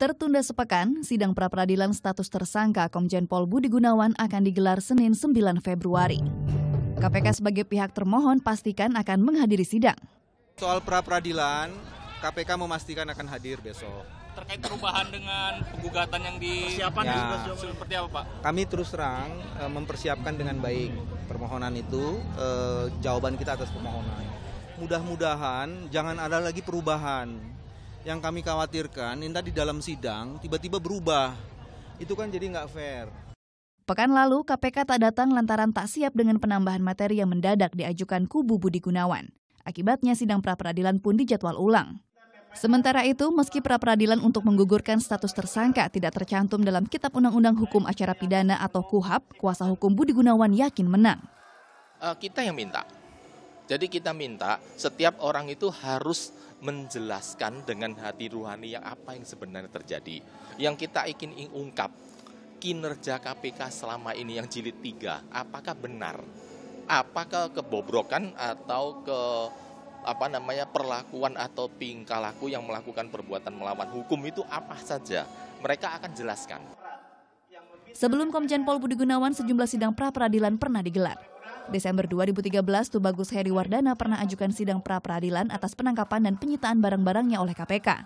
Tertunda sepekan, sidang pra-peradilan status tersangka Komjen Pol Budi Gunawan akan digelar Senin 9 Februari. KPK sebagai pihak termohon pastikan akan menghadiri sidang. Soal pra-peradilan, KPK memastikan akan hadir besok. Terkait perubahan dengan penggugatan yang di ya, seperti apa Pak? Kami terus terang e, mempersiapkan dengan baik permohonan itu, e, jawaban kita atas permohonan. Mudah-mudahan jangan ada lagi perubahan yang kami khawatirkan ini tadi dalam sidang tiba-tiba berubah. Itu kan jadi nggak fair. Pekan lalu, KPK tak datang lantaran tak siap dengan penambahan materi yang mendadak diajukan kubu Budi Gunawan. Akibatnya sidang pra-peradilan pun dijadwal ulang. Sementara itu, meski pra-peradilan untuk menggugurkan status tersangka tidak tercantum dalam Kitab Undang-Undang Hukum Acara Pidana atau KUHAP, kuasa hukum Budi Gunawan yakin menang. Eh, kita yang minta, jadi kita minta setiap orang itu harus menjelaskan dengan hati ruhani yang apa yang sebenarnya terjadi. Yang kita ingin ungkap kinerja KPK selama ini yang jilid 3 apakah benar? Apakah kebobrokan atau ke apa namanya perlakuan atau tingkah laku yang melakukan perbuatan melawan hukum itu apa saja? Mereka akan jelaskan. Sebelum Komjen Pol Budi Gunawan sejumlah sidang pra peradilan pernah digelar. Desember 2013, Tubagus Heri Wardana pernah ajukan sidang pra-peradilan atas penangkapan dan penyitaan barang-barangnya oleh KPK.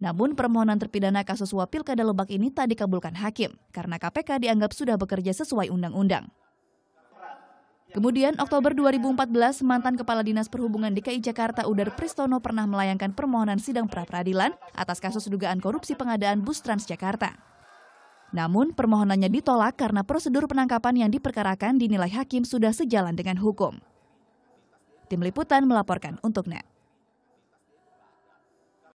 Namun permohonan terpidana kasus suap pilkada Lebak ini tak dikabulkan hakim karena KPK dianggap sudah bekerja sesuai undang-undang. Kemudian Oktober 2014, mantan Kepala Dinas Perhubungan DKI Jakarta Udar Pristono pernah melayangkan permohonan sidang pra-peradilan atas kasus dugaan korupsi pengadaan bus Transjakarta. Namun, permohonannya ditolak karena prosedur penangkapan yang diperkarakan dinilai hakim sudah sejalan dengan hukum. Tim Liputan melaporkan untuk NET.